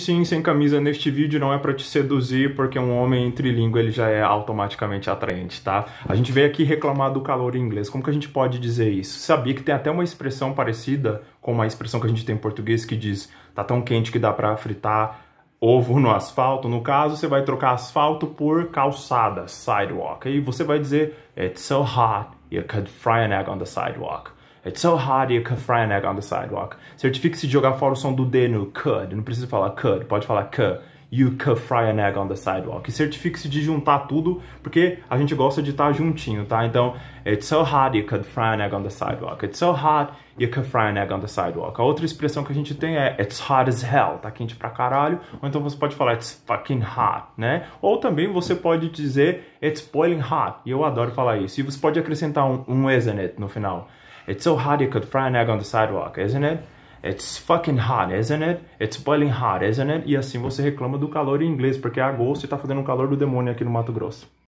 Sim, sem camisa neste vídeo não é para te seduzir, porque um homem trilingue ele já é automaticamente atraente, tá? A gente veio aqui reclamar do calor em inglês. Como que a gente pode dizer isso? Sabia que tem até uma expressão parecida com uma expressão que a gente tem em português que diz tá tão quente que dá para fritar ovo no asfalto. No caso, você vai trocar asfalto por calçada, sidewalk. E você vai dizer it's so hot you could fry an egg on the sidewalk. It's so hot you could fry an egg on the sidewalk. Certifique-se de jogar fora o som do D no could. Não precisa falar could, pode falar could you can fry an egg on the sidewalk. E certifique-se de juntar tudo, porque a gente gosta de estar juntinho, tá? Então, it's so hot you could fry an egg on the sidewalk. It's so hot you can fry an egg on the sidewalk. A outra expressão que a gente tem é it's hot as hell, tá quente pra caralho. Ou então você pode falar it's fucking hot, né? Ou também você pode dizer it's boiling hot. E eu adoro falar isso. E você pode acrescentar um, um isn't it no final. It's so hot you could fry an egg on the sidewalk, isn't it? It's fucking hot, isn't it? It's boiling hot, isn't it? E assim você reclama do calor em inglês, porque é agosto e tá fazendo um calor do demônio aqui no Mato Grosso.